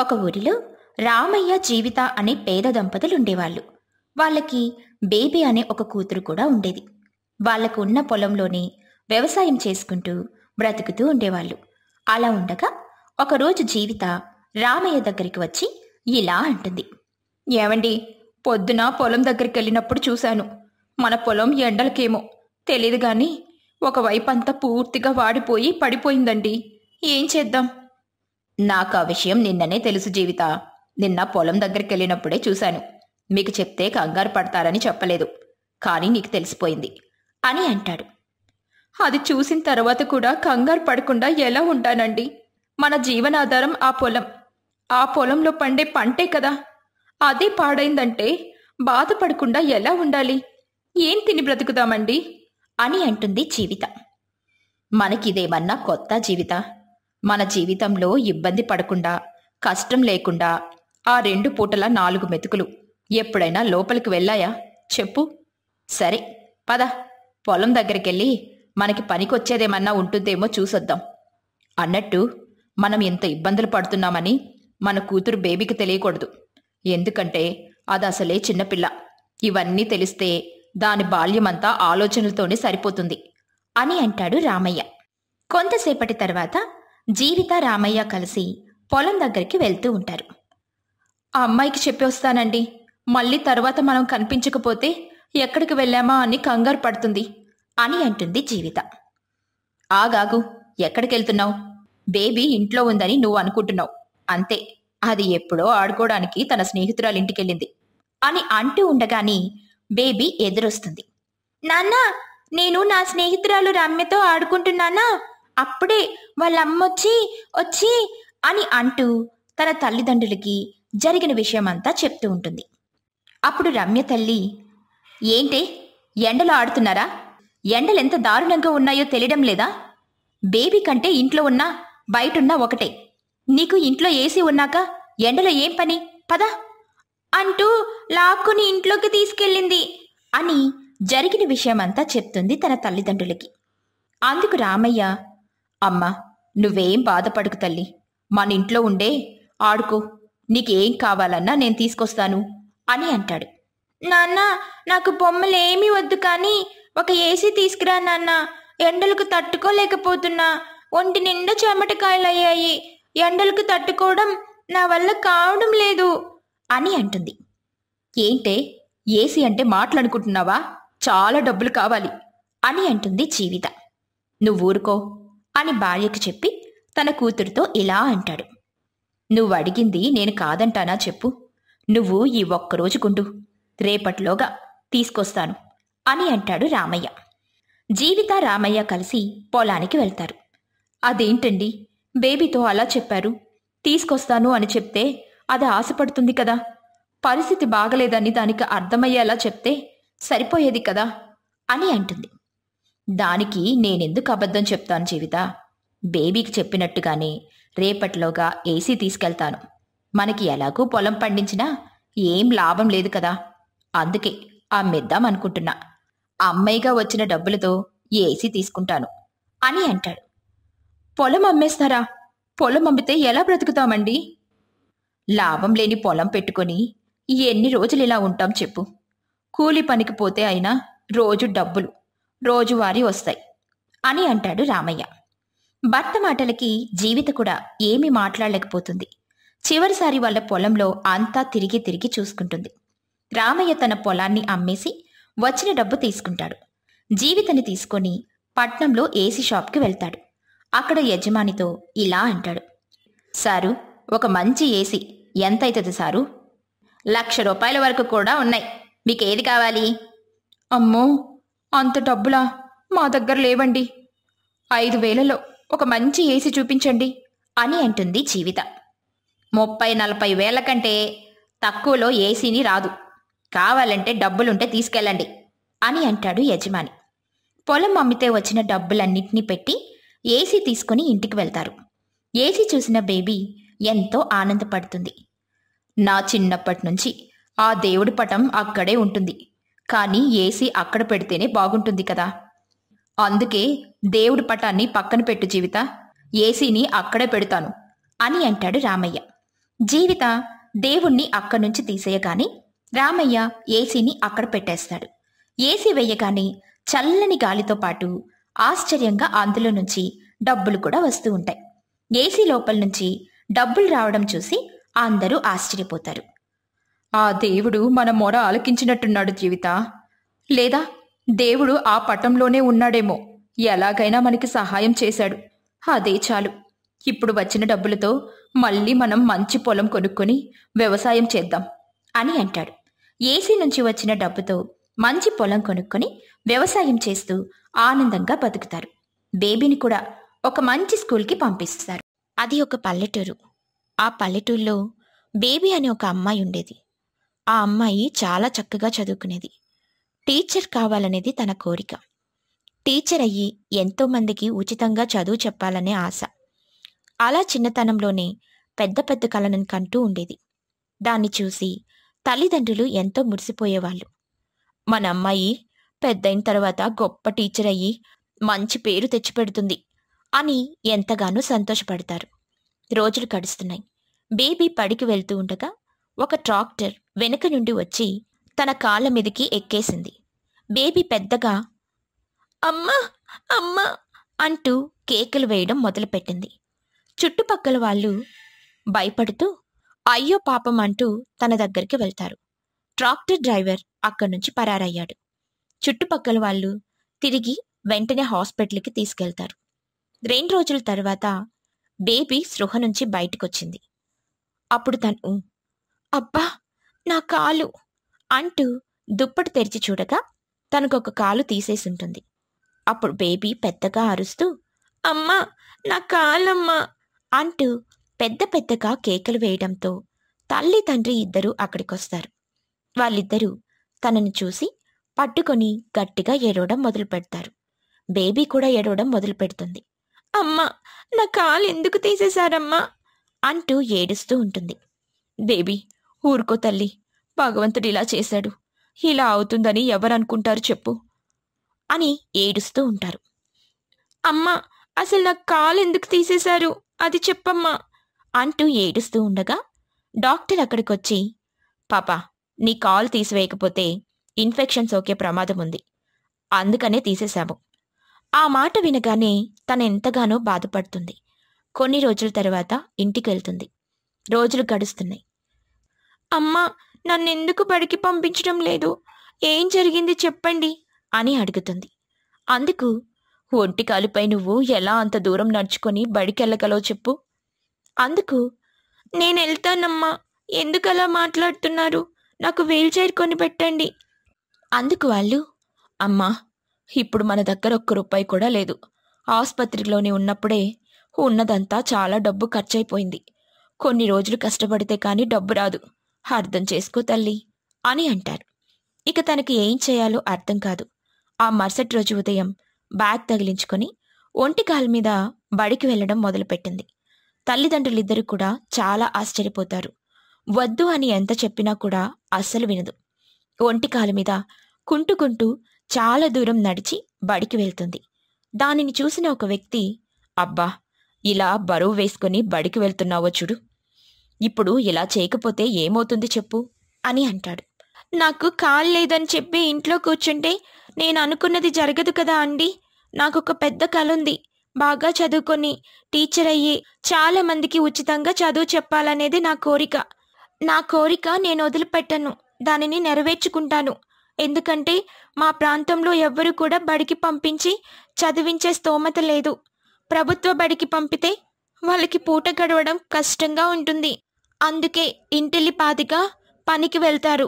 ఒక ఊరిలో రామయ్య జీవిత అనే పేద దంపతులు ఉండేవాళ్ళు వాళ్ళకి బేబీ అనే ఒక కూతురు కూడా ఉండేది వాళ్లకు ఉన్న పొలంలోనే వ్యవసాయం చేసుకుంటూ బ్రతుకుతూ ఉండేవాళ్ళు అలా ఉండగా ఒకరోజు జీవిత రామయ్య దగ్గరికి వచ్చి ఇలా అంటుంది ఏమండి పొద్దున పొలం దగ్గరికి వెళ్ళినప్పుడు చూశాను మన పొలం ఎండలకేమో తెలియదు గాని ఒకవైపు అంతా పూర్తిగా వాడిపోయి పడిపోయిందండి ఏం చేద్దాం నాకు ఆ విషయం నిన్ననే తెలుసు జీవిత నిన్న పొలం దగ్గరికి వెళ్ళినప్పుడే చూశాను మీకు చెప్తే కంగారు పడతారని చెప్పలేదు కానీ నీకు తెలిసిపోయింది అని అంటాడు అది చూసిన తర్వాత కూడా కంగారు పడకుండా ఎలా ఉంటానండి మన జీవనాధారం ఆ పొలం ఆ పొలంలో పండే పంటే కదా అదే పాడైందంటే బాధపడకుండా ఎలా ఉండాలి ఏం తిని బ్రతుకుదామండి అని అంటుంది జీవిత మనకిదేమన్నా కొత్త జీవిత మన జీవితంలో ఇబ్బంది పడకుండా కష్టం లేకుండా ఆ రెండు పూటల నాలుగు మెతుకులు ఎప్పుడైనా లోపలికి వెళ్ళాయా చెప్పు సరే పద పొలం దగ్గరికెళ్ళి మనకి పనికొచ్చేదేమన్నా ఉంటుందేమో చూసొద్దాం అన్నట్టు మనం ఎంత ఇబ్బందులు పడుతున్నామని మన కూతురు బేబీకి తెలియకూడదు ఎందుకంటే అది అసలే చిన్నపిల్ల ఇవన్నీ తెలిస్తే దాని బాల్యమంతా ఆలోచనలతోనే సరిపోతుంది అని అంటాడు రామయ్య కొంతసేపటి తర్వాత జీవిత రామయ్య కలిసి పొలం దగ్గరికి వెళ్తూ ఉంటారు ఆ అమ్మాయికి చెప్పి వస్తానండి మళ్ళీ తర్వాత మనం కనిపించకపోతే ఎక్కడికి వెళ్ళామా అని కంగారు పడుతుంది అని అంటుంది జీవిత ఆగాగు ఎక్కడికెళ్తున్నావు బేబీ ఇంట్లో ఉందని నువ్వు అనుకుంటున్నావు అంతే అది ఎప్పుడో ఆడుకోవడానికి తన స్నేహితురాలు ఇంటికెళ్ళింది అని అంటూ ఉండగాని బేబీ ఎదురొస్తుంది నాన్నా నేను నా స్నేహితురాలు రమ్యతో ఆడుకుంటున్నానా అప్పుడే వాళ్ళమ్మొచ్చి వచ్చి అని అంటూ తన తల్లిదండ్రులకి జరిగిన విషయమంతా చెప్తూ ఉంటుంది అప్పుడు రమ్య తల్లి ఏంటే ఎండలో ఆడుతున్నారా ఎండలు ఎంత దారుణంగా ఉన్నాయో తెలియడం లేదా బేబీ కంటే ఇంట్లో ఉన్నా బయటున్నా ఒకటే నీకు ఇంట్లో ఏసీ ఉన్నాక ఎండలో ఏం పని పదా అంటూ లాక్కుని ఇంట్లోకి తీసుకెళ్ళింది అని జరిగిన విషయమంతా చెప్తుంది తన తల్లిదండ్రులకి అందుకు రామయ్య అమ్మా నువ్వేం బాధపడకు తల్లి మన ఇంట్లో ఉండే ఆడుకో నీకేం కావాలన్నా నేను తీసుకొస్తాను అని అంటాడు నాన్న నాకు బొమ్మలేమీ వద్దు కానీ ఒక ఏసీ తీసుకురా నాన్న ఎండలకు తట్టుకోలేకపోతున్నా ఒంటి నిండా చెమటకాయలయ్యాయి ఎండలకు తట్టుకోవడం నా వల్ల కావడం లేదు అని అంటుంది ఏంటే ఏసీ అంటే మాట్లాడుకుంటున్నావా చాలా డబ్బులు కావాలి అని అంటుంది జీవిత నువ్వు ఊరుకో అని భార్యకు చెప్పి తన కూతురుతో ఇలా అంటాడు నువ్వు అడిగింది నేను కాదంటానా చెప్పు నువ్వు ఈ ఒక్కరోజుకుండు రేపటిలోగా తీసుకొస్తాను అని అంటాడు రామయ్య జీవిత రామయ్య కలిసి పొలానికి వెళ్తారు అదేంటండి బేబీతో అలా చెప్పారు తీసుకొస్తాను అని చెప్తే అది ఆశపడుతుంది కదా పరిస్థితి బాగలేదని దానికి అర్థమయ్యేలా చెప్తే సరిపోయేది కదా అని అంటుంది దానికి నేనెందుకు అబద్ధం చెప్తాను జీవిత బేబీకి చెప్పినట్టుగానే రేపట్లోగా ఏసీ తీసుకెళ్తాను మనకి ఎలాగూ పొలం పండించినా ఏం లాభం లేదు కదా అందుకే అమ్మిద్దాం అనుకుంటున్నా అమ్మాయిగా వచ్చిన డబ్బులతో ఏసీ తీసుకుంటాను అని అంటాడు పొలం అమ్మేస్తారా పొలం అమ్మితే ఎలా బ్రతుకుతామండి లాభం లేని పొలం పెట్టుకొని ఎన్ని రోజులు ఇలా ఉంటాం చెప్పు కూలి పనికి పోతే అయినా రోజు డబ్బులు రోజువారీ వస్తాయి అని అంటాడు రామయ్య భర్త మాటలకి జీవిత కూడా ఏమి మాట్లాడలేకపోతుంది చివరిసారి వాళ్ళ పొలంలో అంతా తిరిగి తిరిగి చూసుకుంటుంది రామయ్య తన పొలాన్ని అమ్మేసి వచ్చిన డబ్బు తీసుకుంటాడు జీవితని తీసుకొని పట్నంలో ఏసీ షాప్కి వెళ్తాడు అక్కడ యజమానితో ఇలా అంటాడు సారు ఒక మంచి ఏసీ ఎంత అవుతుంది సారు లక్ష రూపాయల వరకు కూడా ఉన్నాయి మీకు ఏది కావాలి అమ్మో అంత డబ్బులా మా దగ్గర లేవండి ఐదు వేలలో ఒక మంచి ఏసీ చూపించండి అని అంటుంది జీవిత ముప్పై నలభై వేల కంటే తక్కువలో ఏసీని రాదు కావాలంటే డబ్బులుంటే తీసుకెళ్ళండి అని అంటాడు యజమాని పొలం అమ్మితే వచ్చిన డబ్బులన్నింటినీ పెట్టి ఏసీ తీసుకుని ఇంటికి వెళ్తారు ఏసీ చూసిన బేబీ ఎంతో ఆనందపడుతుంది నా చిన్నప్పటి నుంచి ఆ దేవుడి పటం అక్కడే ఉంటుంది కానీ ఏసీ అక్కడ పెడితేనే బాగుంటుంది కదా అందుకే దేవుడి పటాన్ని పక్కన పెట్టు జీవిత ఏసీని అక్కడే పెడతాను అని అంటాడు రామయ్య జీవిత దేవుణ్ణి అక్కడి నుంచి తీసేయగాని రామయ్య ఏసీని అక్కడ పెట్టేస్తాడు ఏసీ వేయగానే చల్లని గాలితో పాటు ఆశ్చర్యంగా అందులో నుంచి డబ్బులు కూడా వస్తూ ఉంటాయి ఏసీ లోపల నుంచి డబ్బులు రావడం చూసి అందరూ ఆశ్చర్యపోతారు ఆ దేవుడు మన మొర ఆలకించినట్టున్నాడు జీవిత లేదా దేవుడు ఆ పటంలోనే ఉన్నాడేమో ఎలాగైనా మనకి సహాయం చేశాడు అదే చాలు ఇప్పుడు వచ్చిన డబ్బులతో మళ్ళీ మనం మంచి పొలం కొనుక్కొని వ్యవసాయం చేద్దాం అని అంటాడు ఏసీ నుంచి వచ్చిన డబ్బుతో మంచి పొలం కొనుక్కొని వ్యవసాయం చేస్తూ ఆనందంగా బతుకుతారు బేబీని కూడా ఒక మంచి స్కూల్కి పంపిస్తారు అది ఒక పల్లెటూరు ఆ పల్లెటూరులో బేబీ అనే ఒక అమ్మాయి ఉండేది ఆ అమ్మాయి చాలా చక్కగా చదువుకునేది టీచర్ కావాలనేది తన కోరిక టీచర్ అయ్యి ఎంతోమందికి ఉచితంగా చదువు చెప్పాలనే ఆశ అలా చిన్నతనంలోనే పెద్ద పెద్ద కలను కంటూ ఉండేది దాన్ని చూసి తల్లిదండ్రులు ఎంతో మురిసిపోయేవాళ్ళు మన అమ్మాయి పెద్దయిన తర్వాత గొప్ప టీచర్ అయ్యి మంచి పేరు తెచ్చిపెడుతుంది అని ఎంతగానో సంతోషపడతారు రోజులు గడుస్తున్నాయి బేబీ పడికి వెళ్తూ ఉండగా ఒక ట్రాక్టర్ వెనుక నుండి వచ్చి తన కాళ్ళ మీదకి ఎక్కేసింది బేబీ పెద్దగా అమ్మా అమ్మా అంటూ కేకలు వేయడం మొదలుపెట్టింది చుట్టుపక్కల వాళ్ళు భయపడుతూ అయ్యో పాపం అంటూ తన దగ్గరికి వెళ్తారు ట్రాక్టర్ డ్రైవర్ అక్కడి నుంచి పరారయ్యాడు చుట్టుపక్కల వాళ్ళు తిరిగి వెంటనే హాస్పిటల్కి తీసుకెళ్తారు రెండు రోజుల తర్వాత బేబీ సృహ నుంచి బయటకొచ్చింది అప్పుడు తను అబ్బా నా కాలు అంటూ దుప్పటి తెరిచి చూడగా తనకొక కాలు ఉంటుంది అప్పుడు బేబీ పెద్దగా అరుస్తూ అమ్మా నా కాలమ్మా అంటూ పెద్ద పెద్దగా కేకలు వేయడంతో తల్లి తండ్రి ఇద్దరూ అక్కడికొస్తారు వాళ్ళిద్దరూ తనను చూసి పట్టుకొని గట్టిగా ఏడవడం మొదలు పెడతారు బేబీ కూడా ఏడవడం మొదలు పెడుతుంది అమ్మా నా కాలు ఎందుకు తీసేశారమ్మా అంటూ ఏడుస్తూ ఉంటుంది బేబీ ఊరుకో తల్లి భగవంతుడు ఇలా చేశాడు ఇలా అవుతుందని ఎవరనుకుంటారు చెప్పు అని ఏడుస్తూ ఉంటారు అమ్మా అసలు నా కాలు ఎందుకు తీసేశారు అది చెప్పమ్మా అంటూ ఏడుస్తూ ఉండగా డాక్టర్ అక్కడికి వచ్చి పాప నీ కాలు తీసివేయకపోతే ఇన్ఫెక్షన్ సోకే ప్రమాదం ఉంది అందుకనే తీసేశాము ఆ మాట వినగానే తను ఎంతగానో బాధపడుతుంది కొన్ని రోజుల తర్వాత ఇంటికి వెళ్తుంది రోజులు గడుస్తున్నాయి అమ్మా నన్నెందుకు బడికి పంపించడం లేదు ఏం జరిగింది చెప్పండి అని అడుగుతుంది అందుకు ఒంటికాలుపై నువ్వు ఎలా అంత దూరం నడుచుకొని బడికెళ్ళగలో చెప్పు అందుకు నేను వెళ్తానమ్మా ఎందుకలా మాట్లాడుతున్నారు నాకు వీల్ చైర్ కొని పెట్టండి అందుకు వాళ్ళు అమ్మా ఇప్పుడు మన దగ్గర ఒక్క రూపాయి కూడా లేదు ఆసుపత్రిలోనే ఉన్నప్పుడే ఉన్నదంతా చాలా డబ్బు ఖర్చయిపోయింది కొన్ని రోజులు కష్టపడితే కానీ డబ్బు రాదు అర్థం చేసుకో తల్లి అని అంటారు ఇక తనకు ఏం చేయాలో అర్థం కాదు ఆ మరుసటి రోజు ఉదయం బ్యాగ్ తగిలించుకొని ఒంటి కాలు మీద బడికి వెళ్లడం మొదలుపెట్టింది తల్లిదండ్రులిద్దరూ కూడా చాలా ఆశ్చర్యపోతారు వద్దు అని ఎంత చెప్పినా కూడా అస్సలు వినదు ఒంటి కాలు మీద కుంటుకుంటూ చాలా దూరం నడిచి బడికి వెళ్తుంది దానిని చూసిన ఒక వ్యక్తి అబ్బా ఇలా బరువు వేసుకుని బడికి వెళ్తున్నావో చూడు ఇప్పుడు ఇలా చేయకపోతే ఏమవుతుంది చెప్పు అని అంటాడు నాకు కాల్ లేదని చెప్పి ఇంట్లో కూర్చుంటే నేను అనుకున్నది జరగదు కదా అండి నాకు ఒక పెద్ద కళ ఉంది బాగా చదువుకొని టీచర్ అయ్యి చాలా మందికి ఉచితంగా చదువు చెప్పాలనేది నా కోరిక నా కోరిక నేను వదిలిపెట్టను దానిని నెరవేర్చుకుంటాను ఎందుకంటే మా ప్రాంతంలో ఎవ్వరూ కూడా బడికి పంపించి చదివించే స్తోమత లేదు ప్రభుత్వ బడికి పంపితే వాళ్ళకి పూట గడవడం కష్టంగా ఉంటుంది అందుకే ఇంటిల్లిపాదిగా పనికి వెళ్తారు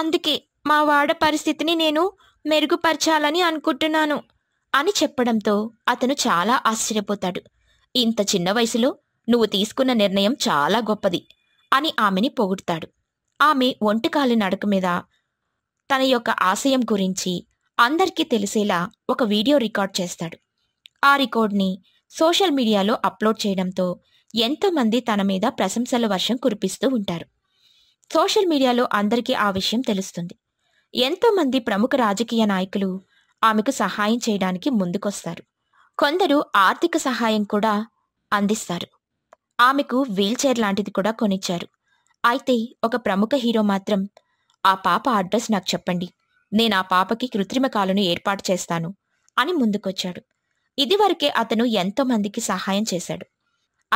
అందుకే మా వాడ పరిస్థితిని నేను మెరుగుపరచాలని అనుకుంటున్నాను అని చెప్పడంతో అతను చాలా ఆశ్చర్యపోతాడు ఇంత చిన్న వయసులో నువ్వు తీసుకున్న నిర్ణయం చాలా గొప్పది అని ఆమెని పొగుడుతాడు ఆమె ఒంటికాలి నడక మీద తన యొక్క ఆశయం గురించి అందరికీ తెలిసేలా ఒక వీడియో రికార్డ్ చేస్తాడు ఆ రికార్డ్ని సోషల్ మీడియాలో అప్లోడ్ చేయడంతో ఎంతోమంది తన మీద ప్రశంసల వర్షం కురిపిస్తూ ఉంటారు సోషల్ మీడియాలో అందరికీ ఆ విషయం తెలుస్తుంది ఎంతోమంది ప్రముఖ రాజకీయ నాయకులు ఆమెకు సహాయం చేయడానికి ముందుకొస్తారు కొందరు ఆర్థిక సహాయం కూడా అందిస్తారు ఆమెకు వీల్చైర్ లాంటిది కూడా కొనిచ్చారు అయితే ఒక ప్రముఖ హీరో మాత్రం ఆ పాప అడ్రస్ నాకు చెప్పండి నేను ఆ పాపకి కృత్రిమ కాలును ఏర్పాటు చేస్తాను అని ముందుకొచ్చాడు ఇదివరకే అతను ఎంతోమందికి సహాయం చేశాడు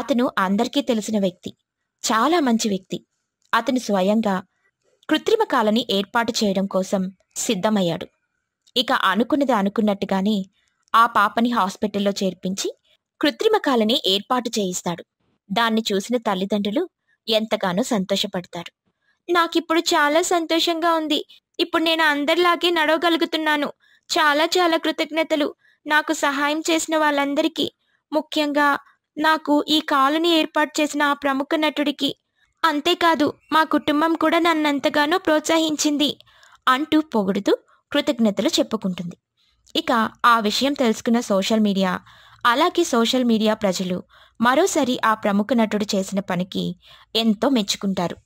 అతను అందరికీ తెలిసిన వ్యక్తి చాలా మంచి వ్యక్తి అతను స్వయంగా కృత్రిమ కాలని ఏర్పాటు చేయడం కోసం సిద్ధమయ్యాడు ఇక అనుకున్నది అనుకున్నట్టుగానే ఆ పాపని హాస్పిటల్లో చేర్పించి కృత్రిమ కాలని ఏర్పాటు చేయిస్తాడు దాన్ని చూసిన తల్లిదండ్రులు ఎంతగానో సంతోషపడతారు నాకిప్పుడు చాలా సంతోషంగా ఉంది ఇప్పుడు నేను అందరిలాగే నడవగలుగుతున్నాను చాలా చాలా కృతజ్ఞతలు నాకు సహాయం చేసిన వాళ్ళందరికీ ముఖ్యంగా నాకు ఈ కాలనీ ఏర్పాటు చేసిన ఆ ప్రముఖ నటుడికి అంతేకాదు మా కుటుంబం కూడా నన్నంతగానో ప్రోత్సహించింది అంటూ పొగుడుతూ కృతజ్ఞతలు చెప్పుకుంటుంది ఇక ఆ విషయం తెలుసుకున్న సోషల్ మీడియా అలాగే సోషల్ మీడియా ప్రజలు మరోసారి ఆ ప్రముఖ నటుడు చేసిన పనికి ఎంతో మెచ్చుకుంటారు